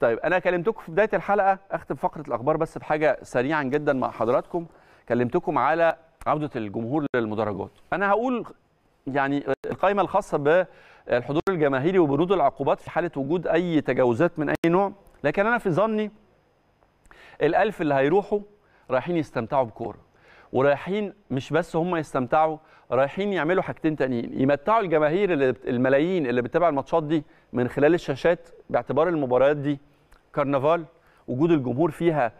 طيب انا كلمتكم في بدايه الحلقه اختم فقره الاخبار بس بحاجه سريعا جدا مع حضراتكم كلمتكم على عوده الجمهور للمدرجات انا هقول يعني القائمه الخاصه بالحضور الجماهيري وبرود العقوبات في حاله وجود اي تجاوزات من اي نوع لكن انا في ظني الالف اللي هيروحوا رايحين يستمتعوا بكوره ورايحين مش بس هم يستمتعوا رايحين يعملوا حاجتين تانيين يمتعوا الجماهير اللي الملايين اللي بتتابع الماتشات دي من خلال الشاشات باعتبار المباريات دي كرنفال وجود الجمهور فيها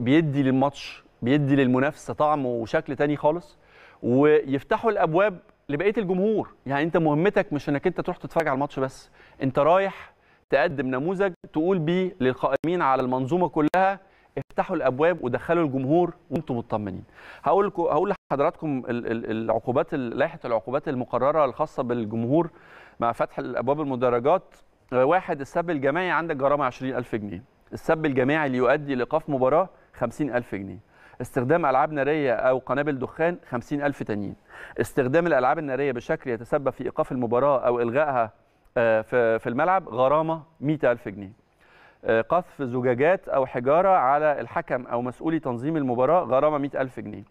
بيدي للماتش بيدي للمنافسه طعم وشكل تاني خالص ويفتحوا الابواب لبقيه الجمهور يعني انت مهمتك مش انك انت تروح تتفرج على الماتش بس انت رايح تقدم نموذج تقول بيه للقائمين على المنظومه كلها افتحوا الابواب ودخلوا الجمهور وانتم مطمنين هقول لكم هقول لحضراتكم العقوبات لائحه العقوبات المقرره الخاصه بالجمهور مع فتح الابواب المدرجات واحد السب الجماعي عندك جرامه 20000 جنيه السب الجماعي اللي يؤدي لايقاف مباراه 50000 جنيه استخدام العاب ناريه او قنابل دخان 50000 تانيين استخدام الالعاب الناريه بشكل يتسبب في ايقاف المباراه او الغائها آه، في الملعب غرامه 100000 جنيه آه، قذف زجاجات أو حجارة على الحكم أو مسؤولي تنظيم المباراة غرامة 100000 جنيه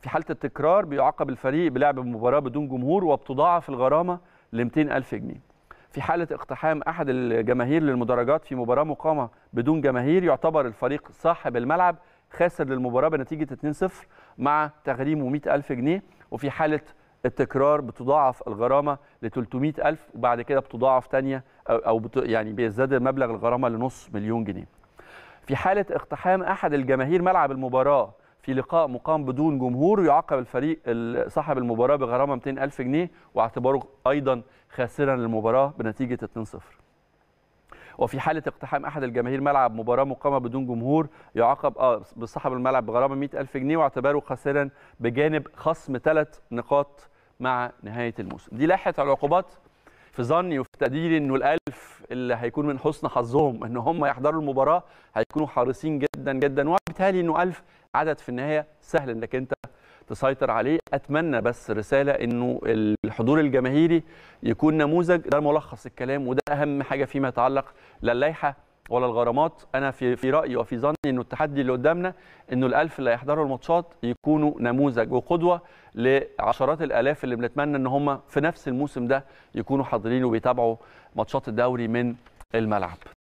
في حالة التكرار بيعاقب الفريق بلعب المباراة بدون جمهور وبتضاعف الغرامة ل 200000 جنيه في حالة اقتحام أحد الجماهير للمدرجات في مباراة مقامة بدون جماهير يعتبر الفريق صاحب الملعب خاسر للمباراة بنتيجة 2-0 مع تغريمه 100000 جنيه وفي حالة التكرار بتضاعف الغرامة ل 300000 وبعد كده بتضاعف تانية او يعني بيزداد مبلغ الغرامه لنص مليون جنيه في حاله اقتحام احد الجماهير ملعب المباراه في لقاء مقام بدون جمهور يعاقب الفريق صاحب المباراه بغرامه 200000 جنيه واعتباره ايضا خاسرا للمباراه بنتيجه 2-0 وفي حاله اقتحام احد الجماهير ملعب مباراه مقامه بدون جمهور يعاقب اه بصاحب الملعب بغرامه 100000 جنيه واعتباره خاسرا بجانب خصم ثلاث نقاط مع نهايه الموسم دي لائحه العقوبات في ظني وفي تقديري انه الالف اللي هيكون من حسن حظهم ان هم يحضروا المباراه هيكونوا حريصين جدا جدا وبالتالي انه الف عدد في النهايه سهل انك انت تسيطر عليه اتمنى بس رساله انه الحضور الجماهيري يكون نموذج ده ملخص الكلام وده اهم حاجه فيما يتعلق لا اللائحه ولا الغرامات انا في في رايي وفي ظني انه التحدي اللي قدامنا انه الالف اللي هيحضروا الماتشات يكونوا نموذج وقدوه لعشرات الالاف اللي بنتمنى ان هم في نفس الموسم ده يكونوا حاضرين وبيتابعوا ماتشات الدوري من الملعب